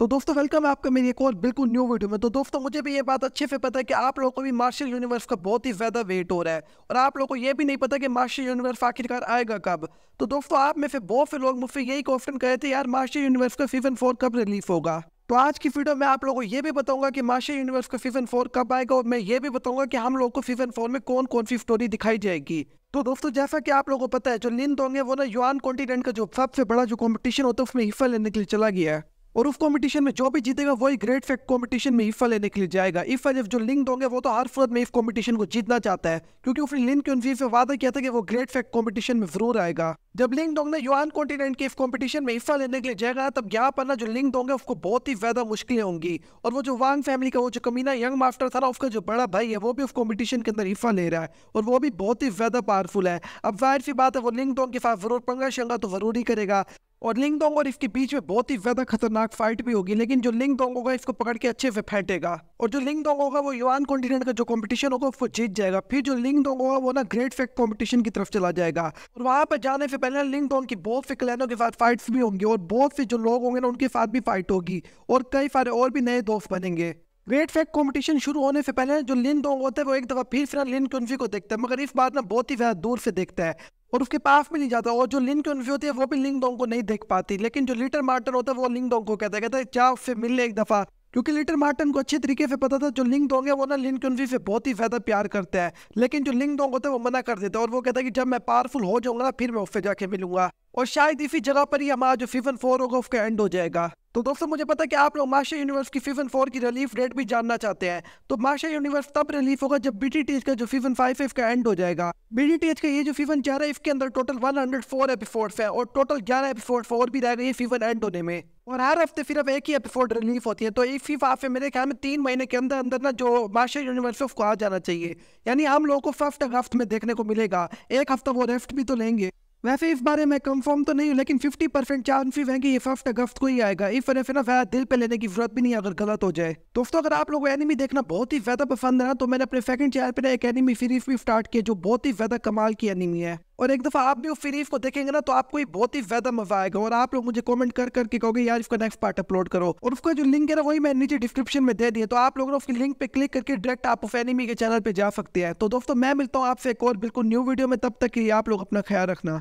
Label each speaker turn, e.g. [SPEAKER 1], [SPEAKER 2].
[SPEAKER 1] तो दोस्तों वेलकम है आपका मेरी एक और बिल्कुल न्यू वीडियो में तो दोस्तों मुझे भी ये बात अच्छे से पता है कि आप लोगों को भी मार्शल यूनिवर्स का बहुत ही ज़्यादा वेट हो रहा है और आप लोगों को ये भी नहीं पता कि मार्शल यूनिवर्स आखिरकार आएगा कब तो दोस्तों आप में से बहुत से लोग मुझसे यही क्वेश्चन कहे थे यार मार्शल यूनिवर्स का सीजन फोर कब रिलीज होगा तो आज की वीडियो में आप लोगों को ये भी बताऊंगा कि मार्शल यूनिवर्स का सीजन फोर कब आएगा और मैं ये भी बताऊंगा कि हम लोग को सीजन फोर में कौन कौन सी स्टोरी दिखाई जाएगी तो दोस्तों जैसा कि आप लोगों को पता है जो लिंद होंगे वो ना युआन कॉन्टिनेंट का जो सबसे बड़ा जो कॉम्पिटिशन होता है उसमें हिस्सा लेने के लिए चला गया है और उस कॉम्पिटिशन में जो भी जीतेगा वही ग्रेट फैक्ट कॉम्पिटिशन में इफा लेने के लिए जाएगा इफा जब जो लिंक होंगे वो तो हर फुरत में इस कॉम्पिटिशन को जीतना चाहता है क्योंकि उसने लिंक कन्फ्यूज से वादा किया था कि वो ग्रेट फैक्ट कॉम्पिटिशन में जरूर आएगा जब लिंक डोंग ने युआन कॉन्टिनेंट के इस कॉम्पिटिशन में हिस्सा लेने के लिए जाएगा तब यहाँ पर ना जो लिंक डोंग उसको बहुत ही ज्यादा मुश्किलें होंगी और वो जो वांग फैमिली का वो जो कमीना यंग मास्टर था ना उसका जो बड़ा भाई है वो भी उस कॉम्पिटिशन के अंदर हिस्सा ले रहा है और वो भी बहुत ही ज्यादा पावरफुल है अब जाहिर सी बात है वो लिंक डोंग के साथ जरूर पंगा शंगा तो जरूर ही करेगा और लिंग डोंग और इफ के बीच में बहुत ही ज्यादा खतरनाक फाइट भी होगी लेकिन जो लिंग डोंग होगा इसको पकड़ के अच्छे से फेंटेगा और जो लिंग डोंग होगा वो युवान कॉन्टिनेंट का जो कॉम्पिटिशन होगा उसको जीत जाएगा फिर जो लिंग डोंग होगा वो ना ग्रेट फेक कॉम्पिटिशन की तरफ चला जाएगा और वहां पर जाने से पहले लिंग डोंग की बहुत से क्लैनों के साथ फाइट्स भी होंगी और बहुत से जो लोग होंगे ना उनके साथ भी फाइट होगी और कई सारे और भी नए दोस्त बनेंगे ग्रेट फेक कॉम्पिटिशन शुरू होने से पहले जो लिन डोंग होता है वो एक दफा फिर फिर लिन कुंफी को देखता है मगर इस बार ना बहुत ही ज्यादा दूर से देखता है और उसके पास भी नहीं जाता और जो लिंक उनफी होती है वो भी लिंक डोंग को नहीं देख पाती लेकिन जो लिटर मार्टन होता है वो लिंक डोंग को कहता है कहता है जा उससे मिल ले एक दफ़ा क्योंकि लिटर मार्टन को अच्छे तरीके से पता था जो लिंक डोंग है वो ना लिंक उनफी से बहुत ही ज़्यादा प्यार करता है लेकिन जो लिंक डोंग होता है वो मना कर देता है और वो कहता है कि जब मैं पावरफुल हो जाऊंगा ना फिर मैं उससे जाके मिलूंगा और शायद इसी जगह पर ही हमारा जो फीफन फोर होगा उसका एंड हो जाएगा तो दोस्तों मुझे पता है कि आप लोग माशा यूनिवर्स की फीफन फोर की रिलीफ डेट भी जानना चाहते हैं तो माशा यूनिवर्स तब रिलीफ होगा जब बी का जो फीफन फाइव है इसका एंड हो जाएगा बी का ये जो फीफन चार है इसके अंदर total one hundred four episode है और टोटल ग्यारह एपिसोड फोर भी रह गए फीफन एंड होने में और हर हफ्ते सिर्फ एक ही एपिसोड रिलीफ होती है तो एक फीफ आप मेरे ख्याल में तीन महीने के अंदर अंदर ना जो माशा यूनिवर्स उसको आ जाना चाहिए यानी हम लोगों को फर्स्ट हफ्ते में देखने को मिलेगा एक हफ्ता वो रेस्ट भी तो लेंगे वैसे इस बारे में कंफर्म तो नहीं हूँ लेकिन 50 परसेंट चांस हैं कि ये फर्स्ट अगस्त को ही आएगा इस वजह से ना फायदा दिल पे लेने की जरूरत भी नहीं अगर गलत हो जाए दोस्तों अगर आप लोगों को एनिमी देखना बहुत ही ज्यादा पसंद है ना तो मैंने अपने सेकंड चैनल पर एक एनिमी सीरीज भी स्टार्ट किया जो बहुत ही ज्यादा कमाल की एनिमी है और एक दफ़ा आप भी उस सीरीज को देखेंगे ना तो आपको ही बहुत ही ज्यादा मजा आएगा और आप लोग मुझे कमेंट कर करके कहोगे यार इसका नेक्स्ट पार्ट अपलोड करो और उसका जो लिंक है ना वही मैं नीचे डिस्क्रिप्शन में दे दिया तो आप लोग उसकी लिंक पे क्लिक करके डायरेक्ट आप उस एनिमी के चैनल पे जा सकते हैं तो दोस्तों मैं मिलता हूँ आपसे एक और बिल्कुल न्यू वीडियो में तब तक के आप लोग अपना ख्याल रखना